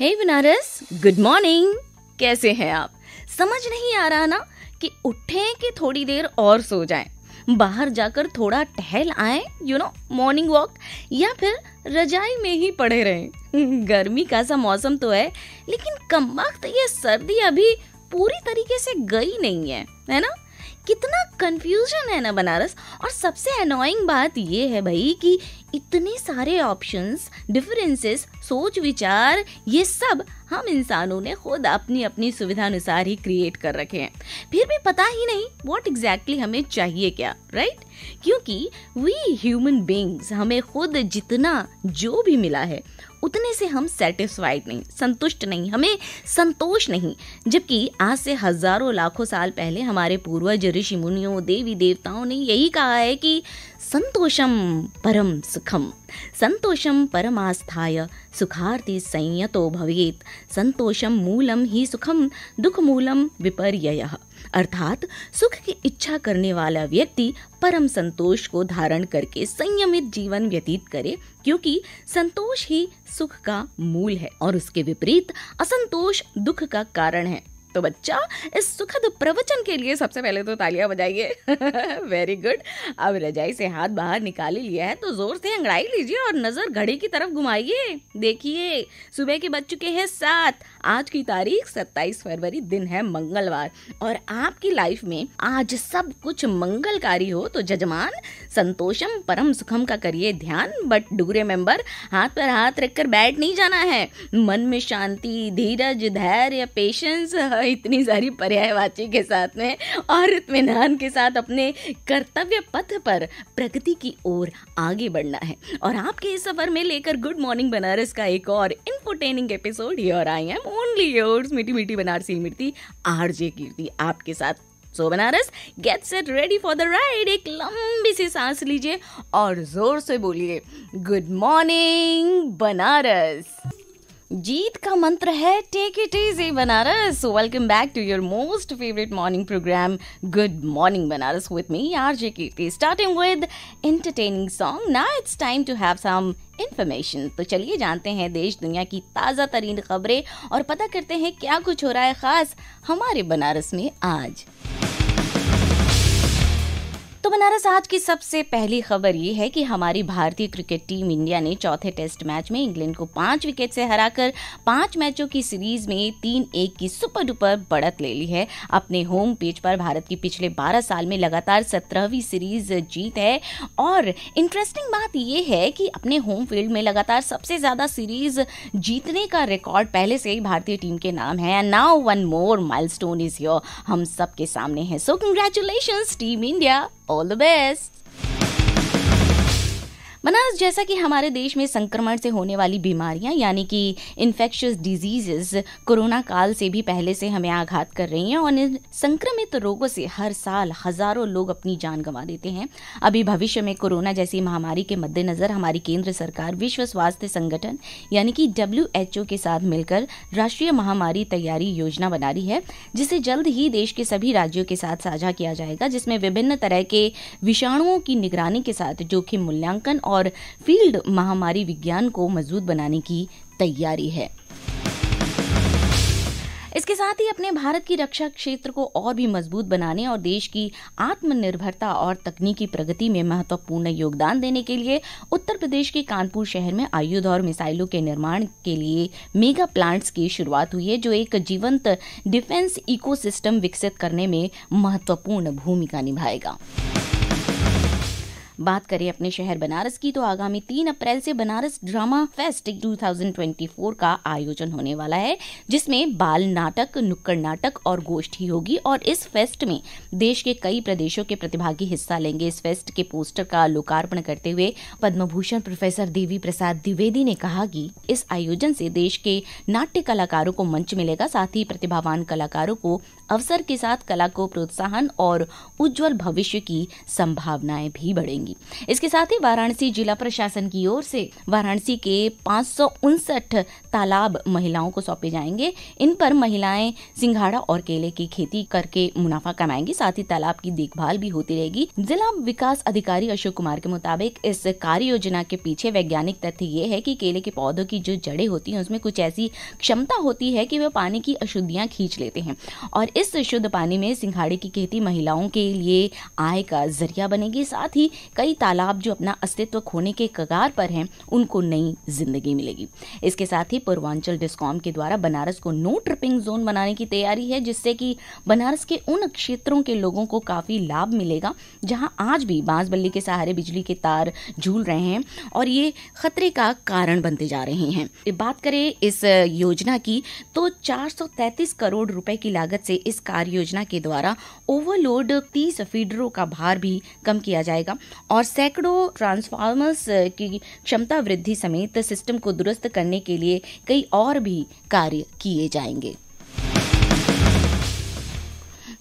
हे Banaras good morning कैसे हैं आप समझ नहीं आ रहा ना कि उठें कि थोड़ी देर और सो जाए बाहर जाकर थोड़ा टहल आए यू नो मॉर्निंग वॉक या फिर रजाई में ही पड़े रहें गर्मी का सा मौसम तो है लेकिन कम वक्त ये सर्दी अभी पूरी तरीके से गई नहीं है है ना कितना कंफ्यूजन है ना बनारस और सबसे अनोइंग बात ये है भाई कि इतने सारे ऑप्शंस डिफरेंसेस सोच विचार ये सब हम इंसानों ने खुद अपनी अपनी सुविधा अनुसार ही क्रिएट कर रखे हैं फिर भी पता ही नहीं वॉट एग्जैक्टली exactly हमें चाहिए क्या राइट right? क्योंकि वी ह्यूमन बींग्स हमें खुद जितना जो भी मिला है उतने से हम सेटिस्फाइड नहीं संतुष्ट नहीं हमें संतोष नहीं जबकि आज से हजारों लाखों साल पहले हमारे पूर्वज ऋषि मुनियों देवी देवताओं ने यही कहा है कि संतोषम परम सुखम संतोषम परमास्थाय सुखार्थी संयतो भवेत संतोषम मूलम ही सुखम दुख मूलम विपर्यय अर्थात सुख की इच्छा करने वाला व्यक्ति परम संतोष को धारण करके संयमित जीवन व्यतीत करे क्योंकि संतोष ही सुख का मूल है और उसके विपरीत असंतोष दुख का कारण है तो बच्चा इस सुखद प्रवचन के लिए सबसे पहले तो तालियां बजाइए वेरी गुड अब रजाई से हाथ बाहर निकाल ही लिया है तो जोर से अंगड़ाई लीजिए और नजर घड़ी की तरफ घुमाइए देखिए सुबह के बज चुके हैं सात आज की तारीख सत्ताईस फरवरी दिन है मंगलवार और आपकी लाइफ में आज सब कुछ मंगलकारी हो तो जजमान संतोषम परम सुखम का करिए ध्यान बट डूरे मेंबर हाथ पर हाथ रखकर बैठ नहीं जाना है मन में शांति धीरज धैर्य पेशेंस इतनी सारी पर्यायवाची के साथ में और इतमान के साथ अपने कर्तव्य पथ पर प्रगति की ओर आगे बढ़ना है और आपके इस सफर में लेकर गुड मॉर्निंग बनारस का एक और infotaining episode your I am only your मीठी मीठी बनारसी मिर्ती आरजे कीर्ति आपके साथ so so, Banaras get set ready for the ride एक लंबी सी सांस लीजिए और जोर से बोलिए गुड मॉर्निंग बनारस जीत का मंत्र है take it easy Banaras welcome back to your most favourite morning programme good morning Banaras with me R J Kirti starting with entertaining song ना it's time to have some information तो चलिए जानते हैं देश दुनिया की ताज़ा तरीन खबरें और पता करते हैं क्या कुछ हो रहा है ख़ास हमारे बनारस में आज तो बनारस आज की सबसे पहली खबर ये है कि हमारी भारतीय क्रिकेट टीम इंडिया ने चौथे टेस्ट मैच में इंग्लैंड को पांच विकेट से हराकर पांच मैचों की सीरीज में तीन एक की सुपर डुपर बढ़त ले ली है अपने होम पेज पर भारत की पिछले बारह साल में लगातार सत्रहवीं सीरीज जीत है और इंटरेस्टिंग बात यह है कि अपने होम फील्ड में लगातार सबसे ज्यादा सीरीज जीतने का रिकॉर्ड पहले से ही भारतीय टीम के नाम है now one more stone is your हम सबके सामने है so congratulation team India All the best! Banaras जैसा कि हमारे देश में संक्रमण से होने वाली बीमारियां यानी कि इन्फेक्शस डिजीजेस कोरोना काल से भी पहले से हमें आघात कर रही हैं और इन संक्रमित रोगों से हर साल हजारों लोग अपनी जान गंवा देते हैं अभी भविष्य में कोरोना जैसी महामारी के मद्देनजर हमारी केंद्र सरकार विश्व स्वास्थ्य संगठन यानी कि डब्ल्यू के साथ मिलकर राष्ट्रीय महामारी तैयारी योजना बना रही है जिसे जल्द ही देश के सभी राज्यों के साथ साझा किया जाएगा जिसमें विभिन्न तरह के विषाणुओं की निगरानी के साथ जोखिम मूल्यांकन और फील्ड महामारी विज्ञान को मजबूत बनाने की तैयारी है इसके साथ ही अपने भारत की रक्षा क्षेत्र को और भी मजबूत बनाने और देश की आत्मनिर्भरता और तकनीकी प्रगति में महत्वपूर्ण योगदान देने के लिए उत्तर प्रदेश के कानपुर शहर में आयुध और मिसाइलों के निर्माण के लिए मेगा प्लांट्स की शुरुआत हुई है जो एक जीवंत डिफेंस इकोसिस्टम विकसित करने में महत्वपूर्ण भूमिका निभाएगा बात करें अपने शहर बनारस की तो आगामी तीन अप्रैल से बनारस ड्रामा फेस्ट 2024 का आयोजन होने वाला है जिसमें बाल नाटक नुक्कड़ नाटक और गोष्ठी होगी और इस फेस्ट में देश के कई प्रदेशों के प्रतिभागी हिस्सा लेंगे इस फेस्ट के पोस्टर का लोकार्पण करते हुए भूषण प्रोफेसर देवी प्रसाद द्विवेदी ने कहा कि इस आयोजन से देश के नाट्य कलाकारों को मंच मिलेगा साथ ही प्रतिभावान कलाकारों को अवसर के साथ कला को प्रोत्साहन और उज्जवल भविष्य की संभावनाएं भी बढ़ेंगी इसके साथ ही वाराणसी जिला प्रशासन की ओर से वाराणसी के पांच तालाब महिलाओं को सौंपे जाएंगे इन पर महिलाएं सिंघाड़ा और केले की खेती करके मुनाफा कमाएंगी साथ ही तालाब की देखभाल भी होती रहेगी जिला विकास अधिकारी अशोक कुमार के मुताबिक इस कार्य योजना के पीछे वैज्ञानिक तथ्य ये है कि केले के पौधों की जो जड़ें होती हैं उसमें कुछ ऐसी क्षमता होती है कि वे पानी की अशुद्धियां खींच लेते हैं और इस शुद्ध पानी में सिंघाड़े की खेती महिलाओं के लिए आय का जरिया बनेगी साथ ही कई तालाब जो अपना अस्तित्व खोने के कगार पर हैं उनको नई जिंदगी मिलेगी इसके साथ ही पूर्वांचल डिस्कॉम के द्वारा बनारस को नो ट्रिपिंग जोन बनाने की तैयारी है जिससे कि बनारस के उन क्षेत्रों के लोगों को काफ़ी लाभ मिलेगा जहां आज भी बांस बल्ली के सहारे बिजली के तार झूल रहे हैं और ये खतरे का कारण बनते जा रहे हैं बात करें इस योजना की तो 433 करोड़ रुपए की लागत से इस कार्य योजना के द्वारा ओवरलोड तीस फीडरों का भार भी कम किया जाएगा और सैकड़ों ट्रांसफार्मर्स की क्षमता वृद्धि समेत सिस्टम को दुरुस्त करने के लिए कई और भी कार्य किए जाएंगे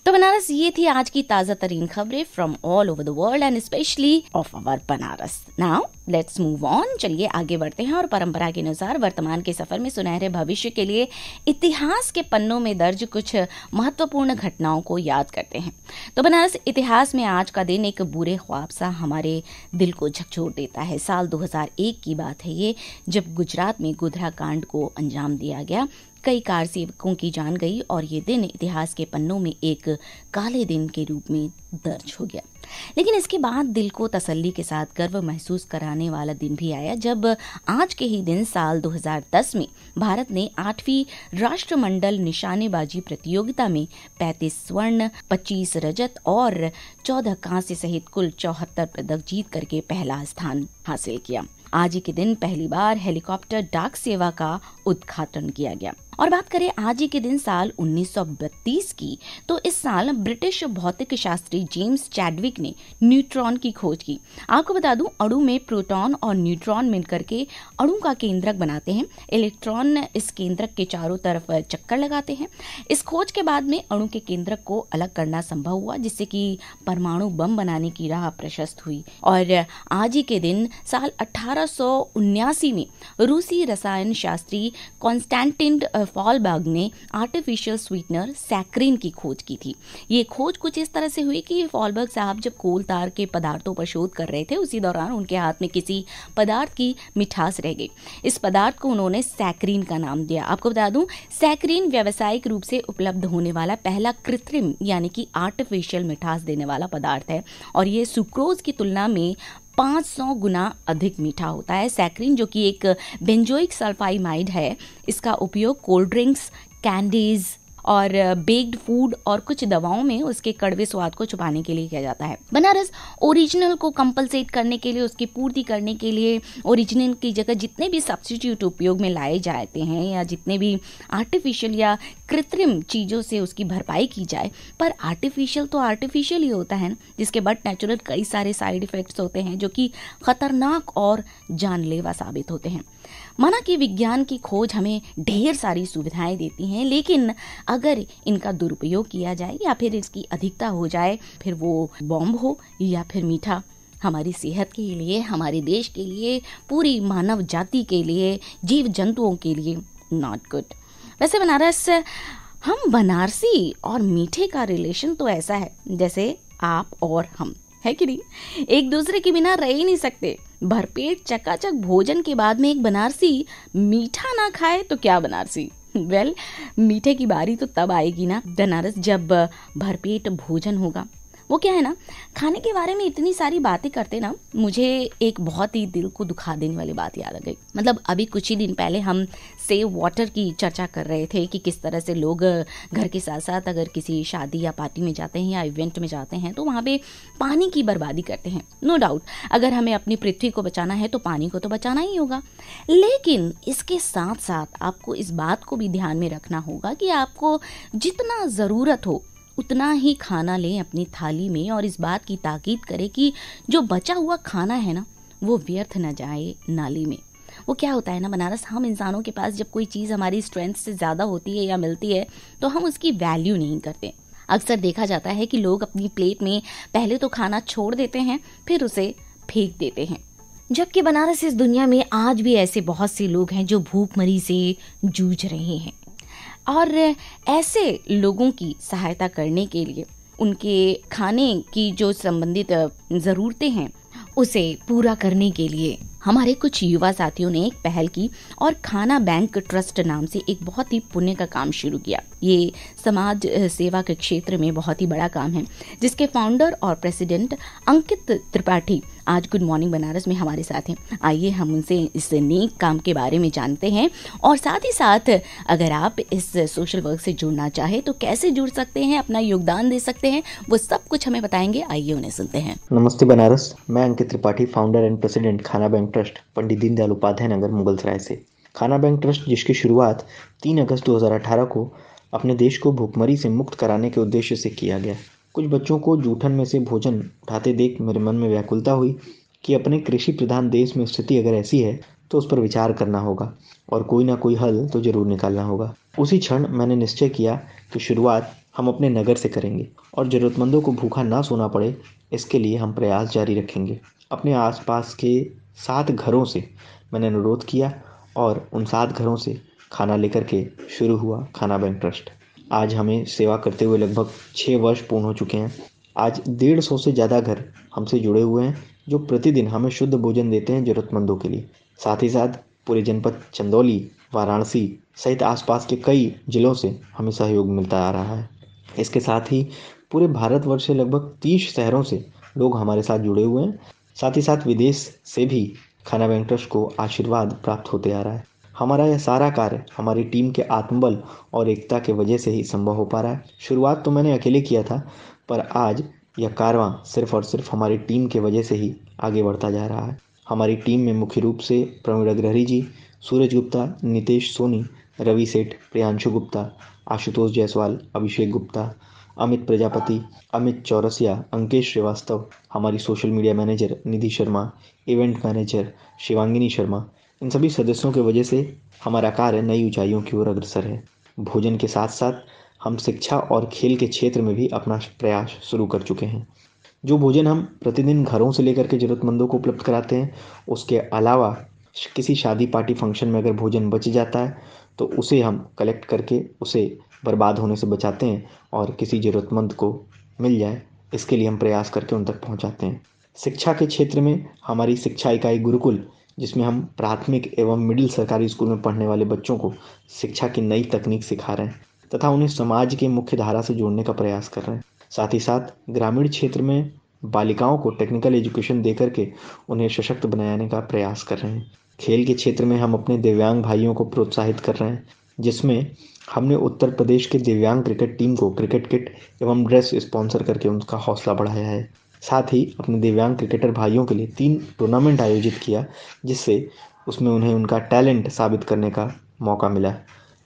तो बनारस ये थी आज की ताजा तरीन खबरें from all over the world and specially of our Banaras now let's move on चलिए आगे बढ़ते हैं और परंपरा के अनुसार वर्तमान के सफर में सुनहरे भविष्य के लिए इतिहास के पन्नों में दर्ज कुछ महत्वपूर्ण घटनाओं को याद करते हैं तो बनारस इतिहास में आज का दिन एक बुरे ख्वाब सा हमारे दिल को झकझोर देता है साल 2001 की बात है ये जब गुजरात में गुधरा कांड को अंजाम दिया गया कई कार सेवकों की जान गई और ये दिन इतिहास के पन्नों में एक काले दिन के रूप में दर्ज हो गया लेकिन इसके बाद दिल को तसल्ली के साथ गर्व महसूस कराने वाला दिन भी आया जब आज के ही दिन साल 2010 में भारत ने आठवीं राष्ट्रमंडल निशानेबाजी प्रतियोगिता में 35 स्वर्ण 25 रजत और 14 कांस्य सहित कुल चौहत्तर पदक जीत करके पहला स्थान हासिल किया आज ही के दिन पहली बार हेलीकॉप्टर डाक सेवा का उद्घाटन किया गया और बात करें आज ही के दिन साल 1932 की तो इस साल ब्रिटिश भौतिक शास्त्री जेम्स चैडविक ने न्यूट्रॉन की खोज की आपको बता दूं अणु में प्रोटॉन और न्यूट्रॉन मिलकर के अणु का केंद्रक बनाते हैं इलेक्ट्रॉन इस केंद्रक के चारों तरफ चक्कर लगाते हैं इस खोज के बाद में अणु के केंद्रक को अलग करना संभव हुआ जिससे कि परमाणु बम बनाने की राह प्रशस्त हुई और आज ही के दिन साल अठारह में रूसी रसायन शास्त्री कॉन्स्टेंटिन फॉलबर्ग ने आर्टिफिशियल स्वीटनर सैक्रीन की खोज की थी ये खोज कुछ इस तरह से हुई कि फॉलबर्ग साहब जब कोल तार के पदार्थों पर शोध कर रहे थे उसी दौरान उनके हाथ में किसी पदार्थ की मिठास रह गई इस पदार्थ को उन्होंने सैक्रीन का नाम दिया आपको बता दूं सैक्रीन व्यावसायिक रूप से उपलब्ध होने वाला पहला कृत्रिम यानी कि आर्टिफिशियल मिठास देने वाला पदार्थ है और ये सुक्रोज की तुलना में 500 गुना अधिक मीठा होता है सैक्रीन जो कि एक बेंजोइक सल्फाइमाइड है इसका उपयोग कोल्ड ड्रिंक्स कैंडीज़ और बेक्ड फूड और कुछ दवाओं में उसके कड़वे स्वाद को छुपाने के लिए किया जाता है बनारस ओरिजिनल को कंपलसेट करने के लिए उसकी पूर्ति करने के लिए ओरिजिनल की जगह जितने भी सब्सिट्यूट उपयोग में लाए जाते हैं या जितने भी आर्टिफिशियल या कृत्रिम चीज़ों से उसकी भरपाई की जाए पर आर्टिफिशियल तो आर्टिफिशियल ही होता है जिसके बट नेचुरल कई सारे साइड इफ़ेक्ट्स होते हैं जो कि ख़तरनाक और जानलेवा साबित होते हैं माना कि विज्ञान की खोज हमें ढेर सारी सुविधाएं देती हैं लेकिन अगर इनका दुरुपयोग किया जाए या फिर इसकी अधिकता हो जाए फिर वो बॉम्ब हो या फिर मीठा हमारी सेहत के लिए हमारे देश के लिए पूरी मानव जाति के लिए जीव जंतुओं के लिए नॉट गुड वैसे बनारस हम बनारसी और मीठे का रिलेशन तो ऐसा है जैसे आप और हम है कि नहीं एक दूसरे के बिना रह ही नहीं सकते भरपेट चकाचक भोजन के बाद में एक बनारसी मीठा ना खाए तो क्या बनारसी वेल well, मीठे की बारी तो तब आएगी ना बनारस जब भरपेट भोजन होगा वो क्या है ना खाने के बारे में इतनी सारी बातें करते ना मुझे एक बहुत ही दिल को दुखा देने वाली बात याद आ गई मतलब अभी कुछ ही दिन पहले हम सेव वाटर की चर्चा कर रहे थे कि किस तरह से लोग घर के साथ साथ अगर किसी शादी या पार्टी में जाते हैं या इवेंट में जाते हैं तो वहाँ पे पानी की बर्बादी करते हैं नो no डाउट अगर हमें अपनी पृथ्वी को बचाना है तो पानी को तो बचाना ही होगा लेकिन इसके साथ साथ आपको इस बात को भी ध्यान में रखना होगा कि आपको जितना ज़रूरत हो उतना ही खाना लें अपनी थाली में और इस बात की ताकीद करें कि जो बचा हुआ खाना है ना वो व्यर्थ न जाए नाली में वो क्या होता है ना बनारस हम इंसानों के पास जब कोई चीज़ हमारी स्ट्रेंथ से ज़्यादा होती है या मिलती है तो हम उसकी वैल्यू नहीं करते अक्सर देखा जाता है कि लोग अपनी प्लेट में पहले तो खाना छोड़ देते हैं फिर उसे फेंक देते हैं जबकि बनारस इस दुनिया में आज भी ऐसे बहुत से लोग हैं जो भूखमरी से जूझ रहे हैं और ऐसे लोगों की सहायता करने के लिए उनके खाने की जो संबंधित ज़रूरतें हैं उसे पूरा करने के लिए हमारे कुछ युवा साथियों ने एक पहल की और खाना बैंक ट्रस्ट नाम से एक बहुत ही पुण्य का काम शुरू किया ये समाज सेवा के क्षेत्र में बहुत ही बड़ा काम है जिसके फाउंडर और प्रेसिडेंट अंकित त्रिपाठी आज गुड मॉर्निंग बनारस में हमारे साथ हैं आइए हम उनसे इस नेक काम के बारे में जानते हैं और साथ ही साथ अगर आप इस सोशल वर्क से जुड़ना चाहे तो कैसे जुड़ सकते हैं अपना योगदान दे सकते हैं वो सब कुछ हमें बताएंगे आइए उन्हें सुनते हैं नमस्ते बनारस मैं Ankit Tripathi founder and president Khana bank trust Pandit Deendayal Upadhyay Nagar Mughalsarai से खाना बैंक ट्रस्ट जिसकी शुरुआत 3 अगस्त 2018 को अपने देश को भूखमरी से मुक्त कराने के उद्देश्य से किया गया कुछ बच्चों को जूठन में से भोजन उठाते देख मेरे मन में व्याकुलता हुई कि अपने कृषि प्रधान देश में स्थिति अगर ऐसी है तो उस पर विचार करना होगा और कोई ना कोई हल तो ज़रूर निकालना होगा उसी क्षण मैंने निश्चय किया कि शुरुआत हम अपने नगर से करेंगे और ज़रूरतमंदों को भूखा ना सोना पड़े इसके लिए हम प्रयास जारी रखेंगे अपने आसपास के सात घरों से मैंने अनुरोध किया और उन सात घरों से खाना लेकर के शुरू हुआ खाना बैंक ट्रस्ट आज हमें सेवा करते हुए लगभग छः वर्ष पूर्ण हो चुके हैं आज डेढ़ सौ से ज़्यादा घर हमसे जुड़े हुए हैं जो प्रतिदिन हमें शुद्ध भोजन देते हैं ज़रूरतमंदों के लिए साथ ही साथ पूरे जनपद चंदौली वाराणसी सहित आसपास के कई ज़िलों से हमें सहयोग मिलता आ रहा है इसके साथ ही पूरे भारतवर्ष से लगभग तीस शहरों से लोग हमारे साथ जुड़े हुए हैं साथ ही साथ विदेश से भी खाना बैंक ट्रस्ट को आशीर्वाद प्राप्त होते आ रहा है हमारा यह सारा कार्य हमारी टीम के आत्मबल और एकता के वजह से ही संभव हो पा रहा है शुरुआत तो मैंने अकेले किया था पर आज यह कारवां सिर्फ और सिर्फ हमारी टीम के वजह से ही आगे बढ़ता जा रहा है हमारी टीम में मुख्य रूप से प्रवीण अग्रहरी जी सूरज गुप्ता नितेश सोनी रवि सेठ प्रियांशु गुप्ता आशुतोष जायसवाल अभिषेक गुप्ता अमित प्रजापति अमित चौरसिया अंकेश श्रीवास्तव हमारी social media manager Nidhi Sharma event manager Shivangini Sharma इन सभी सदस्यों की वजह से हमारा कार्य नई ऊंचाइयों की ओर अग्रसर है भोजन के साथ साथ हम शिक्षा और खेल के क्षेत्र में भी अपना प्रयास शुरू कर चुके हैं जो भोजन हम प्रतिदिन घरों से लेकर के ज़रूरतमंदों को उपलब्ध कराते हैं उसके अलावा किसी शादी पार्टी फंक्शन में अगर भोजन बच जाता है तो उसे हम कलेक्ट करके उसे बर्बाद होने से बचाते हैं और किसी ज़रूरतमंद को मिल जाए इसके लिए हम प्रयास करके उन तक पहुंचाते हैं शिक्षा के क्षेत्र में हमारी शिक्षा इकाई गुरुकुल जिसमें हम प्राथमिक एवं मिडिल सरकारी स्कूल में पढ़ने वाले बच्चों को शिक्षा की नई तकनीक सिखा रहे हैं तथा उन्हें समाज के मुख्य धारा से जोड़ने का प्रयास कर रहे हैं साथ ही साथ ग्रामीण क्षेत्र में बालिकाओं को टेक्निकल एजुकेशन दे करके उन्हें सशक्त बनाने का प्रयास कर रहे हैं खेल के क्षेत्र में हम अपने दिव्यांग भाइयों को प्रोत्साहित कर रहे हैं जिसमें हमने उत्तर प्रदेश के दिव्यांग क्रिकेट टीम को क्रिकेट किट एवं ड्रेस स्पॉन्सर करके उनका हौसला बढ़ाया है साथ ही अपने दिव्यांग क्रिकेटर भाइयों के लिए तीन टूर्नामेंट आयोजित किया जिससे उसमें उन्हें उनका टैलेंट साबित करने का मौका मिला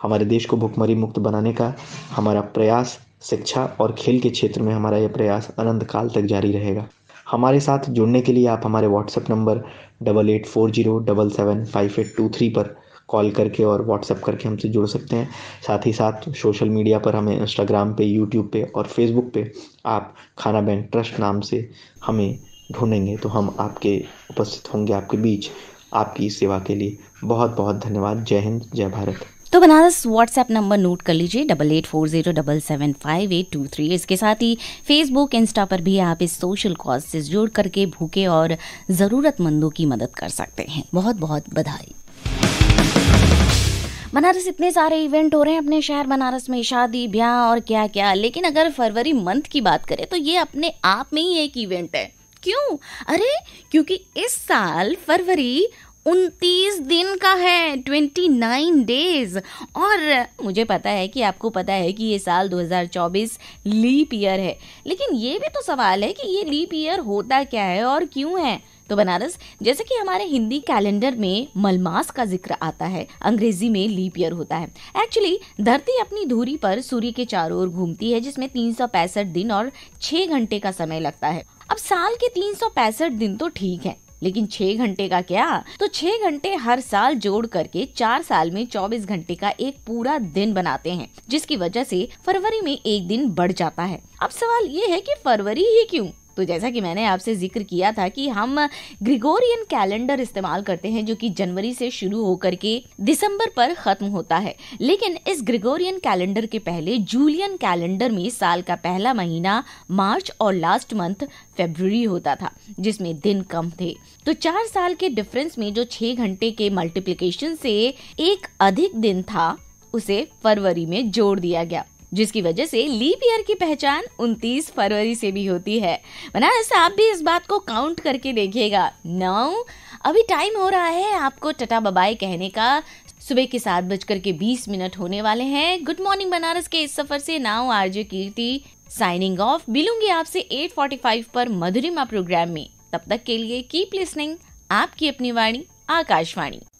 हमारे देश को भुखमरी मुक्त बनाने का हमारा प्रयास शिक्षा और खेल के क्षेत्र में हमारा यह प्रयास अनंत काल तक जारी रहेगा हमारे साथ जुड़ने के लिए आप हमारे WhatsApp number double eight four zero double seven five eight two three पर कॉल करके और व्हाट्सअप करके हमसे जुड़ सकते हैं साथ ही साथ सोशल मीडिया पर हमें इंस्टाग्राम पे यूट्यूब पे और फेसबुक पे आप खाना बैंक ट्रस्ट नाम से हमें ढूंढेंगे तो हम आपके उपस्थित होंगे आपके बीच आपकी सेवा के लिए बहुत बहुत धन्यवाद जय हिंद जय भारत तो बनारस व्हाट्सएप नंबर नोट कर लीजिए double eight four zero double seven five eight two three इसके साथ ही फेसबुक इंस्टा पर भी आप इस सोशल कॉज से जुड़ करके भूखे और ज़रूरतमंदों की मदद कर सकते हैं बहुत बहुत बधाई बनारस इतने सारे इवेंट हो रहे हैं अपने शहर बनारस में शादी ब्याह और क्या क्या लेकिन अगर फरवरी मंथ की बात करें तो ये अपने आप में ही एक इवेंट है क्यों अरे क्योंकि इस साल फरवरी उनतीस दिन का है ट्वेंटी नाइन डेज और मुझे पता है कि आपको पता है कि ये साल 2024 लीप ईयर है लेकिन ये भी तो सवाल है कि ये लीप ईयर होता क्या है और क्यों है तो बनारस जैसे कि हमारे हिंदी कैलेंडर में मलमास का जिक्र आता है अंग्रेजी में लीप ईयर होता है एक्चुअली धरती अपनी धूरी पर सूर्य के चारों ओर घूमती है जिसमें तीन दिन और छह घंटे का समय लगता है अब साल के तीन दिन तो ठीक है लेकिन छह घंटे का क्या तो छह घंटे हर साल जोड़ करके चार साल में चौबीस घंटे का एक पूरा दिन बनाते हैं जिसकी वजह से फरवरी में एक दिन बढ़ जाता है अब सवाल ये है कि फरवरी ही क्यों तो जैसा कि मैंने आपसे जिक्र किया था कि हम ग्रिगोरियन कैलेंडर इस्तेमाल करते हैं जो कि जनवरी से शुरू होकर के दिसंबर पर खत्म होता है लेकिन इस ग्रिगोरियन कैलेंडर के पहले जूलियन कैलेंडर में साल का पहला महीना मार्च और लास्ट मंथ फेब्रुवरी होता था जिसमें दिन कम थे तो चार साल के डिफरेंस में जो छह घंटे के मल्टीप्लीकेशन से एक अधिक दिन था उसे फरवरी में जोड़ दिया गया जिसकी वजह से लीप ईयर की पहचान 29 फरवरी से भी होती है बनारस आप भी इस बात को काउंट करके देखिएगा नाउ अभी टाइम हो रहा है आपको टटा बबाई कहने का सुबह के सात बजकर के बीस मिनट होने वाले हैं गुड मॉर्निंग बनारस के इस सफर से now RJ Kirti signing off मिलूंगी आपसे 8:45 पर मधुरिमा प्रोग्राम में तब तक के लिए कीप लिसनिंग आपकी अपनी वाणी आकाशवाणी